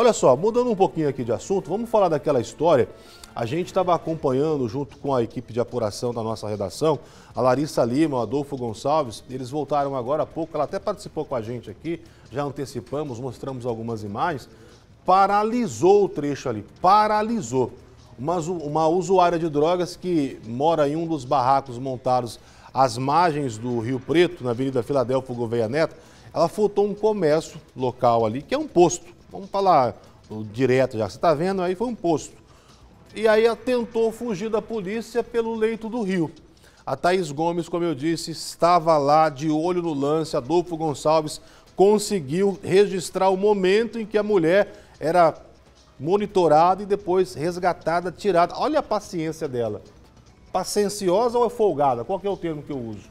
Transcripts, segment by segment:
Olha só, mudando um pouquinho aqui de assunto, vamos falar daquela história. A gente estava acompanhando junto com a equipe de apuração da nossa redação, a Larissa Lima, o Adolfo Gonçalves, eles voltaram agora há pouco, ela até participou com a gente aqui, já antecipamos, mostramos algumas imagens. Paralisou o trecho ali, paralisou. Uma, uma usuária de drogas que mora em um dos barracos montados às margens do Rio Preto, na Avenida Filadélfia Gouveia Neto, ela furtou um comércio local ali, que é um posto vamos falar direto já, você está vendo, aí foi um posto. E aí tentou fugir da polícia pelo leito do rio. A Thaís Gomes, como eu disse, estava lá de olho no lance. Adolfo Gonçalves conseguiu registrar o momento em que a mulher era monitorada e depois resgatada, tirada. Olha a paciência dela. Pacienciosa ou é folgada? Qual que é o termo que eu uso?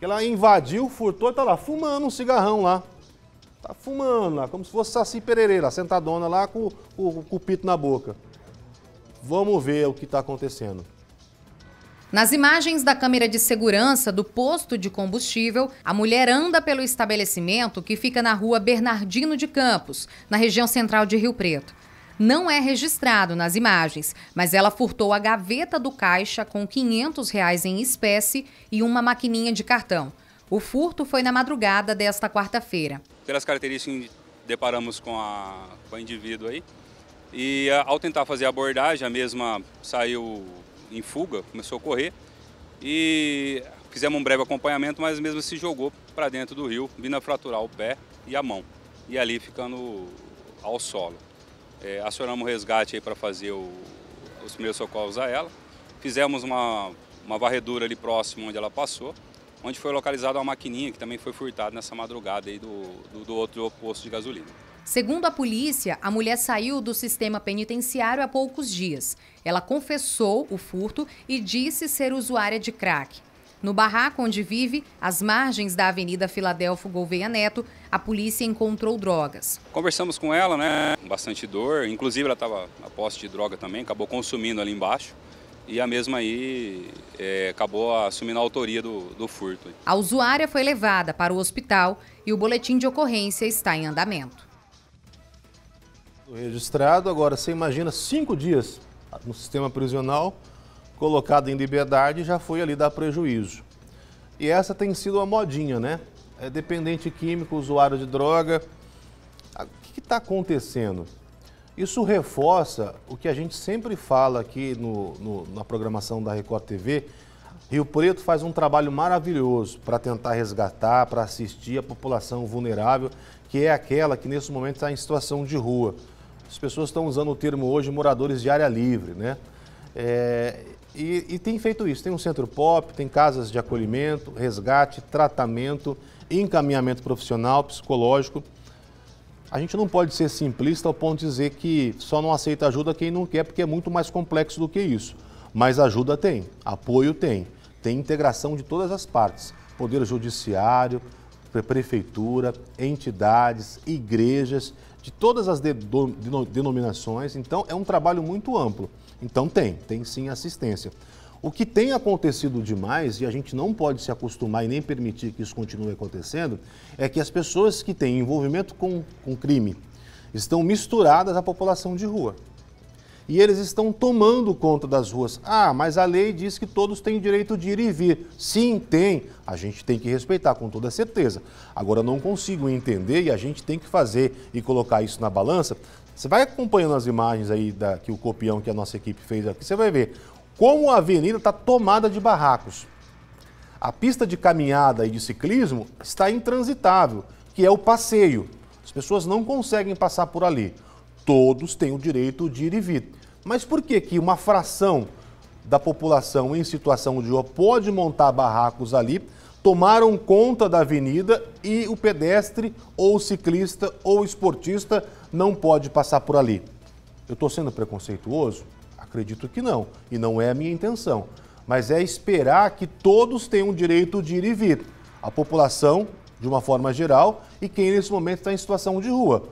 Ela invadiu, furtou e está lá fumando um cigarrão lá tá fumando lá, como se fosse Saci Pereira, lá, sentadona lá com, com, com o pito na boca. Vamos ver o que está acontecendo. Nas imagens da câmera de segurança do posto de combustível, a mulher anda pelo estabelecimento que fica na rua Bernardino de Campos, na região central de Rio Preto. Não é registrado nas imagens, mas ela furtou a gaveta do caixa com R$ 500 reais em espécie e uma maquininha de cartão. O furto foi na madrugada desta quarta-feira pelas características que deparamos com a, com indivíduo aí. E ao tentar fazer a abordagem, a mesma saiu em fuga, começou a correr. E fizemos um breve acompanhamento, mas a mesma assim se jogou para dentro do rio, vindo a fraturar o pé e a mão. E ali ficando ao solo. É, acionamos o resgate para fazer o, os primeiros socorros a ela. Fizemos uma, uma varredura ali próximo onde ela passou onde foi localizada uma maquininha que também foi furtada nessa madrugada aí do, do, do outro posto de gasolina. Segundo a polícia, a mulher saiu do sistema penitenciário há poucos dias. Ela confessou o furto e disse ser usuária de crack. No barraco onde vive, às margens da Avenida Filadelfo Gouveia Neto, a polícia encontrou drogas. Conversamos com ela, né? bastante dor, inclusive ela estava na posse de droga também, acabou consumindo ali embaixo e a mesma aí é, acabou assumindo a autoria do, do furto. A usuária foi levada para o hospital e o boletim de ocorrência está em andamento. Registrado, agora você imagina cinco dias no sistema prisional, colocado em liberdade, já foi ali dar prejuízo. E essa tem sido a modinha, né? É dependente químico, usuário de droga. O que está acontecendo? Isso reforça o que a gente sempre fala aqui no, no, na programação da Record TV. Rio Preto faz um trabalho maravilhoso para tentar resgatar, para assistir a população vulnerável, que é aquela que nesse momento está em situação de rua. As pessoas estão usando o termo hoje moradores de área livre, né? É, e, e tem feito isso. Tem um centro pop, tem casas de acolhimento, resgate, tratamento, encaminhamento profissional, psicológico a gente não pode ser simplista ao ponto de dizer que só não aceita ajuda quem não quer, porque é muito mais complexo do que isso. Mas ajuda tem, apoio tem, tem integração de todas as partes: Poder Judiciário, Prefeitura, entidades, igrejas, de todas as denominações. Então, é um trabalho muito amplo. Então, tem, tem sim assistência. O que tem acontecido demais, e a gente não pode se acostumar e nem permitir que isso continue acontecendo, é que as pessoas que têm envolvimento com, com crime estão misturadas à população de rua. E eles estão tomando conta das ruas. Ah, mas a lei diz que todos têm direito de ir e vir. Sim, tem. A gente tem que respeitar, com toda certeza. Agora, não consigo entender e a gente tem que fazer e colocar isso na balança. Você vai acompanhando as imagens aí da, que o copião que a nossa equipe fez aqui, você vai ver como a avenida está tomada de barracos. A pista de caminhada e de ciclismo está intransitável, que é o passeio. As pessoas não conseguem passar por ali. Todos têm o direito de ir e vir. Mas por que, que uma fração da população em situação de rua pode montar barracos ali, tomaram conta da avenida e o pedestre ou ciclista ou esportista não pode passar por ali? Eu estou sendo preconceituoso? Acredito que não, e não é a minha intenção. Mas é esperar que todos tenham o direito de ir e vir. A população, de uma forma geral, e quem nesse momento está em situação de rua.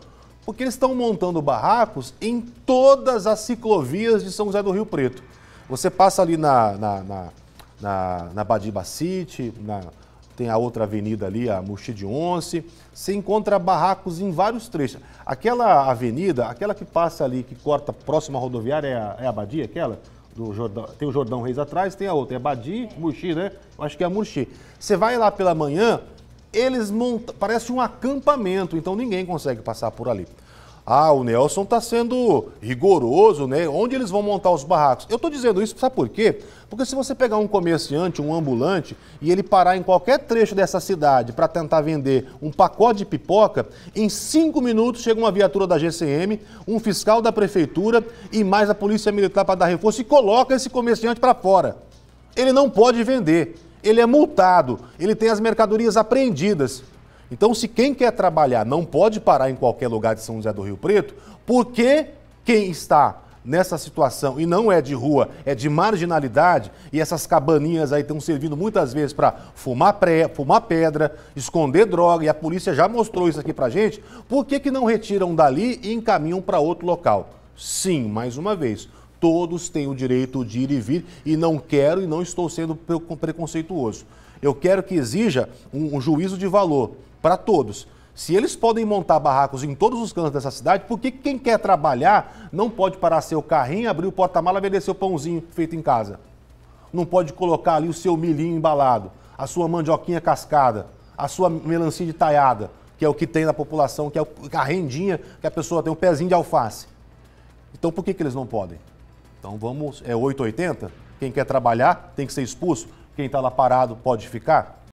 Porque eles estão montando barracos em todas as ciclovias de São José do Rio Preto. Você passa ali na, na, na, na, na Badiba City, na, tem a outra avenida ali, a Murchi de Once, Você encontra barracos em vários trechos. Aquela avenida, aquela que passa ali, que corta próxima rodoviária, é a, é a Badia, aquela? Do Jordão, tem o Jordão Reis atrás, tem a outra. É Badi, é. Murchi, né? Eu acho que é a Murchi. Você vai lá pela manhã, eles montam. Parece um acampamento, então ninguém consegue passar por ali. Ah, o Nelson está sendo rigoroso, né? Onde eles vão montar os barracos? Eu estou dizendo isso, sabe por quê? Porque se você pegar um comerciante, um ambulante, e ele parar em qualquer trecho dessa cidade para tentar vender um pacote de pipoca, em cinco minutos chega uma viatura da GCM, um fiscal da prefeitura e mais a polícia militar para dar reforço e coloca esse comerciante para fora. Ele não pode vender, ele é multado, ele tem as mercadorias apreendidas. Então, se quem quer trabalhar não pode parar em qualquer lugar de São José do Rio Preto, por que quem está nessa situação e não é de rua, é de marginalidade, e essas cabaninhas aí estão servindo muitas vezes para fumar, pré, fumar pedra, esconder droga, e a polícia já mostrou isso aqui para gente, por que, que não retiram dali e encaminham para outro local? Sim, mais uma vez, todos têm o direito de ir e vir, e não quero e não estou sendo preconceituoso. Eu quero que exija um, um juízo de valor para todos. Se eles podem montar barracos em todos os cantos dessa cidade, por que quem quer trabalhar não pode parar seu carrinho, abrir o porta-mala e vender seu pãozinho feito em casa? Não pode colocar ali o seu milhinho embalado, a sua mandioquinha cascada, a sua melancia de talhada, que é o que tem na população, que é a rendinha que a pessoa tem, um pezinho de alface. Então por que, que eles não podem? Então vamos, é 880? Quem quer trabalhar tem que ser expulso? Quem está lá parado pode ficar?